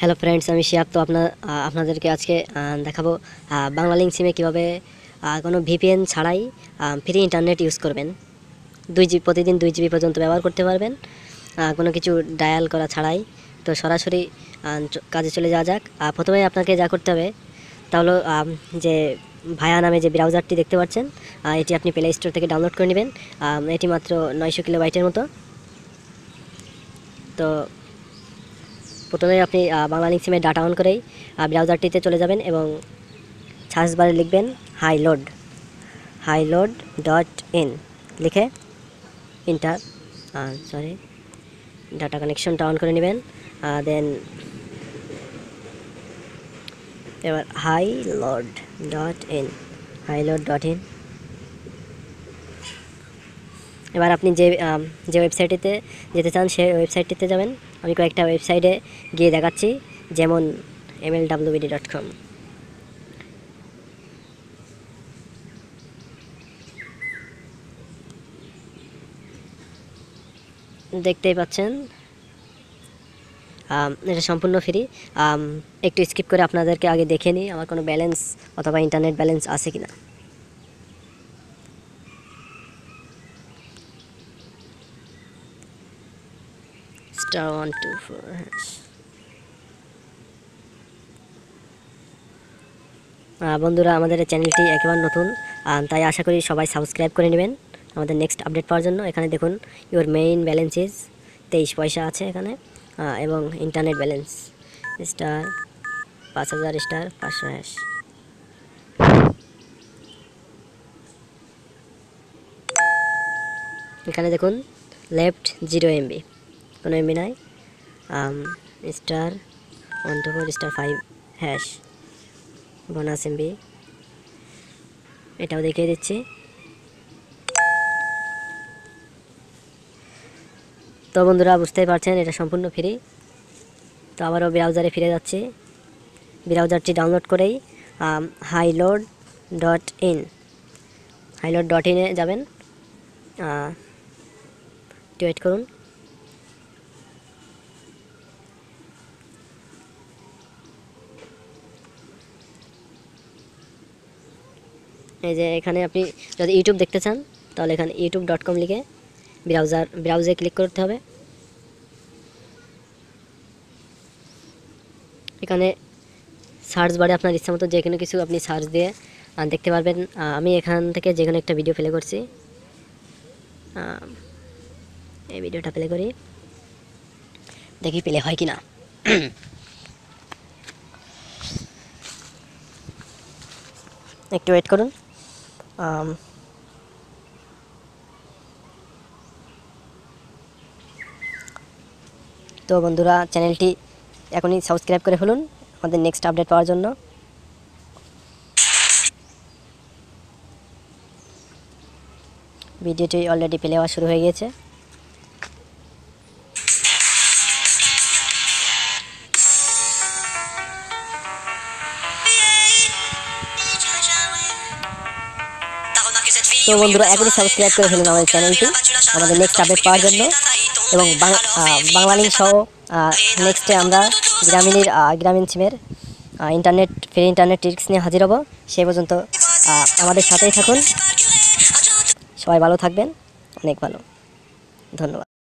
hello friends আমি শিয়াব তো আপনার আপনাদেরকে আজকে দেখাবো বাংলালিং সিমে কীভাবে কোনো ভিপিএন ছাড়াই ফ্রি ইন্টারনেট ইউজ করবেন দুই জিবি প্রতিদিন দুই জিবি পর্যন্ত ব্যবহার করতে পারবেন কোনো কিছু ডায়াল করা ছাড়াই তো সরাসরি কাজে চলে যাওয়া যাক প্রথমে আপনাকে যা করতে হবে তাহলে যে ভায়া নামে যে ব্রাউজারটি দেখতে পাচ্ছেন এটি আপনি প্লে স্টোর থেকে ডাউনলোড করে নেবেন এটি মাত্র নয়শো কিলোবাইটের মতো তো প্রথমে আপনি লিঙ্ক সিমের ডাটা অন করেই ব্রাউজারটিতে চলে যাবেন এবং সার্চ বারে লিখবেন হাইলোড হাইলোড ডট ইন লিখে ইন্টার সরি ডাটা কানেকশনটা অন করে নেবেন দেন এবার Hiload dot in Hiload dot in এবার আপনি যে যে ওয়েবসাইটটিতে যেতে চান সেই ওয়েবসাইটটিতে যাবেন আমি কয়েকটা ওয়েবসাইটে গিয়ে দেখাচ্ছি যেমন এমএলডাব্লিউবিডি ডট কম দেখতেই পাচ্ছেন এটা সম্পূর্ণ ফ্রি একটু স্কিপ করে আপনাদেরকে আগে দেখে নিই আমার কোনো ব্যালেন্স অথবা ইন্টারনেট ব্যালেন্স আছে কি না star one two four বন্ধুরা আমাদের চ্যানেলটি একেবারে নতুন তাই আশা করি সবাই সাবস্ক্রাইব করে নেবেন আমাদের নেক্সট আপডেট পাওয়ার জন্য এখানে দেখুন ইউর মেইন ব্যালেন্স ইজ তেইশ পয়সা আছে এখানে এবং ইন্টারনেট ব্যালেন্স স্টার পাঁচ হাজার স্টার পাঁচশো হ্যাশ এখানে দেখুন লেফট জিরো এমবি কোনো এমবি নাই star one two four star five hash bonus MB এটাও দেখিয়ে দিচ্ছি তো বন্ধুরা বুঝতেই পারছেন এটা সম্পূর্ণ ফ্রি তো আবারও ব্রাউজারে ফিরে যাচ্ছি ব্রাউজারটি ডাউনলোড করেই Hiload dot in Hiload dot ইনে যাবেন একটু ওয়েট করুন এই যে এখানে আপনি যদি ইউটিউব দেখতে চান তাহলে এখানে ইউটিউব ডট কম লিখে ব্রাউজার ব্রাউজে ক্লিক করতে হবে এখানে সার্চ বারে আপনার ইচ্ছা মতো যে কোনো কিছু আপনি সার্চ দিয়ে দেখতে পারবেন আমি এখান থেকে যে কোনো একটা ভিডিও প্লে করছি এই ভিডিওটা প্লে করি দেখি প্লে হয় কি না একটু ওয়েট করুন Um, তো বন্ধুরা চ্যানেলটি এখনই সাবস্ক্রাইব করে ফেলুন আমাদের নেক্সট আপডেট পাওয়ার জন্য ভিডিওটি অলরেডি প্লে হওয়া শুরু হয়ে গিয়েছে তো বন্ধুরা এখনই সাবস্ক্রাইব করে ফেলুন আমাদের চ্যানেলটি আমাদের নেক্সট আপডেট পাওয়ার জন্য এবং বাংলা লিঙ্ক সহ নেক্সটে আমরা গ্রামীণের গ্রামীণ সিমের ইন্টারনেট ফ্রি ইন্টারনেট ট্রিক্স নিয়ে হাজির হব সেই পর্যন্ত আমাদের সাথেই থাকুন সবাই ভালো থাকবেন অনেক ভালো ধন্যবাদ